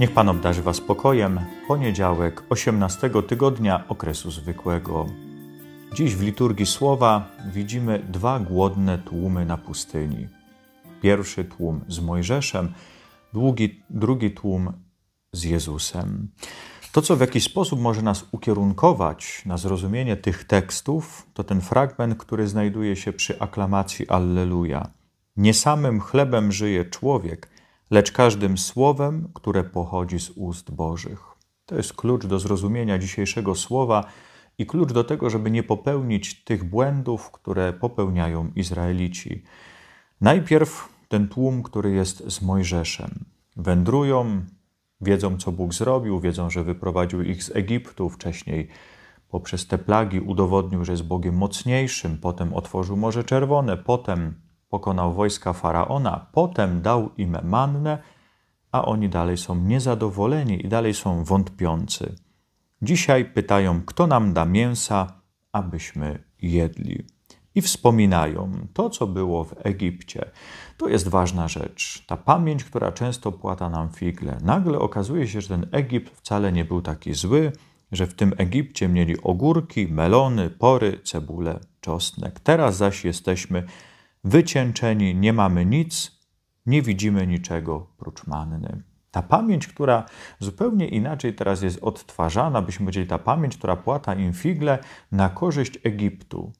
Niech Pan obdarzy Was spokojem. Poniedziałek, 18 tygodnia okresu zwykłego. Dziś w liturgii słowa widzimy dwa głodne tłumy na pustyni. Pierwszy tłum z Mojżeszem, drugi tłum z Jezusem. To, co w jakiś sposób może nas ukierunkować na zrozumienie tych tekstów, to ten fragment, który znajduje się przy aklamacji Alleluja. Nie samym chlebem żyje człowiek – lecz każdym słowem, które pochodzi z ust Bożych. To jest klucz do zrozumienia dzisiejszego słowa i klucz do tego, żeby nie popełnić tych błędów, które popełniają Izraelici. Najpierw ten tłum, który jest z Mojżeszem. Wędrują, wiedzą, co Bóg zrobił, wiedzą, że wyprowadził ich z Egiptu wcześniej. Poprzez te plagi udowodnił, że jest Bogiem mocniejszym, potem otworzył Morze Czerwone, potem pokonał wojska faraona, potem dał im mannę, a oni dalej są niezadowoleni i dalej są wątpiący. Dzisiaj pytają, kto nam da mięsa, abyśmy jedli. I wspominają to, co było w Egipcie. To jest ważna rzecz. Ta pamięć, która często płata nam figle. Nagle okazuje się, że ten Egipt wcale nie był taki zły, że w tym Egipcie mieli ogórki, melony, pory, cebulę, czosnek. Teraz zaś jesteśmy wycięczeni, nie mamy nic, nie widzimy niczego prócz manny. Ta pamięć, która zupełnie inaczej teraz jest odtwarzana, byśmy powiedzieli, ta pamięć, która płata im figle na korzyść Egiptu.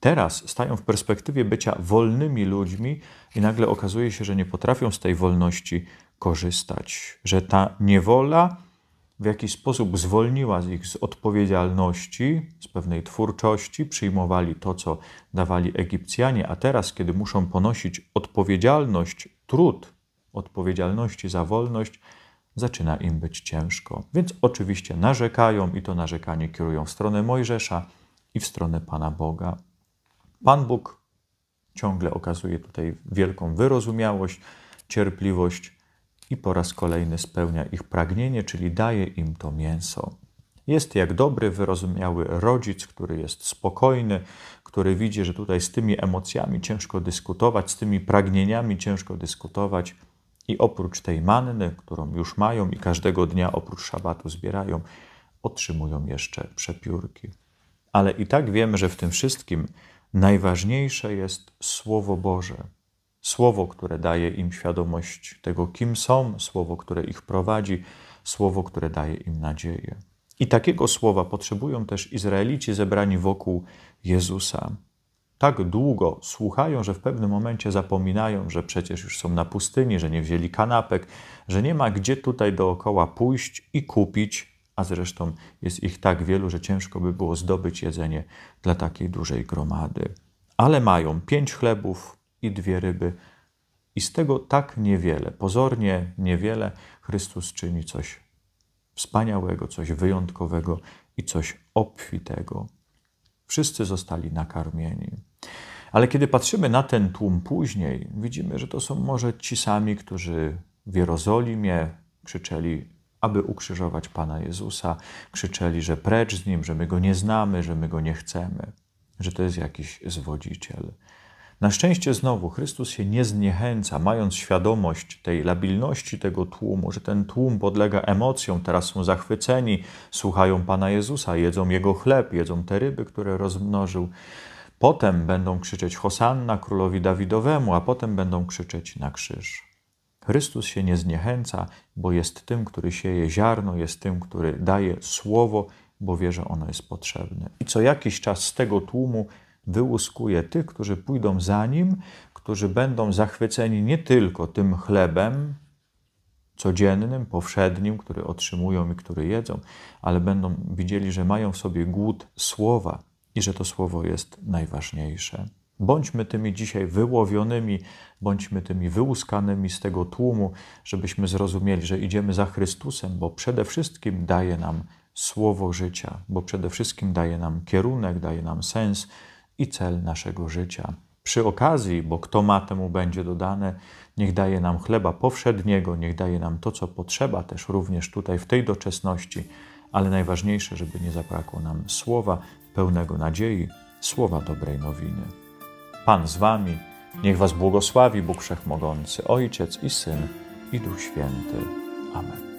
Teraz stają w perspektywie bycia wolnymi ludźmi i nagle okazuje się, że nie potrafią z tej wolności korzystać, że ta niewola w jakiś sposób zwolniła ich z odpowiedzialności, z pewnej twórczości, przyjmowali to, co dawali Egipcjanie, a teraz, kiedy muszą ponosić odpowiedzialność, trud odpowiedzialności za wolność, zaczyna im być ciężko. Więc oczywiście narzekają i to narzekanie kierują w stronę Mojżesza i w stronę Pana Boga. Pan Bóg ciągle okazuje tutaj wielką wyrozumiałość, cierpliwość i po raz kolejny spełnia ich pragnienie, czyli daje im to mięso. Jest jak dobry, wyrozumiały rodzic, który jest spokojny, który widzi, że tutaj z tymi emocjami ciężko dyskutować, z tymi pragnieniami ciężko dyskutować. I oprócz tej manny, którą już mają i każdego dnia oprócz szabatu zbierają, otrzymują jeszcze przepiórki. Ale i tak wiemy, że w tym wszystkim najważniejsze jest Słowo Boże, Słowo, które daje im świadomość tego, kim są, słowo, które ich prowadzi, słowo, które daje im nadzieję. I takiego słowa potrzebują też Izraelici zebrani wokół Jezusa. Tak długo słuchają, że w pewnym momencie zapominają, że przecież już są na pustyni, że nie wzięli kanapek, że nie ma gdzie tutaj dookoła pójść i kupić, a zresztą jest ich tak wielu, że ciężko by było zdobyć jedzenie dla takiej dużej gromady. Ale mają pięć chlebów, i dwie ryby. I z tego tak niewiele, pozornie niewiele, Chrystus czyni coś wspaniałego, coś wyjątkowego i coś obfitego. Wszyscy zostali nakarmieni. Ale kiedy patrzymy na ten tłum później, widzimy, że to są może ci sami, którzy w Jerozolimie krzyczeli, aby ukrzyżować Pana Jezusa, krzyczeli, że precz z nim, że my go nie znamy, że my go nie chcemy, że to jest jakiś zwodziciel. Na szczęście znowu Chrystus się nie zniechęca, mając świadomość tej labilności tego tłumu, że ten tłum podlega emocjom, teraz są zachwyceni, słuchają Pana Jezusa, jedzą Jego chleb, jedzą te ryby, które rozmnożył. Potem będą krzyczeć Hosanna królowi Dawidowemu, a potem będą krzyczeć na krzyż. Chrystus się nie zniechęca, bo jest tym, który sieje ziarno, jest tym, który daje słowo, bo wie, że ono jest potrzebne. I co jakiś czas z tego tłumu wyłuskuje tych, którzy pójdą za nim, którzy będą zachwyceni nie tylko tym chlebem codziennym, powszednim, który otrzymują i który jedzą, ale będą widzieli, że mają w sobie głód słowa i że to słowo jest najważniejsze. Bądźmy tymi dzisiaj wyłowionymi, bądźmy tymi wyłuskanymi z tego tłumu, żebyśmy zrozumieli, że idziemy za Chrystusem, bo przede wszystkim daje nam słowo życia, bo przede wszystkim daje nam kierunek, daje nam sens, i cel naszego życia. Przy okazji, bo kto ma, temu będzie dodane, niech daje nam chleba powszedniego, niech daje nam to, co potrzeba, też również tutaj w tej doczesności, ale najważniejsze, żeby nie zabrakło nam słowa pełnego nadziei, słowa dobrej nowiny. Pan z Wami, niech Was błogosławi Bóg Wszechmogący, Ojciec i Syn i Duch Święty. Amen.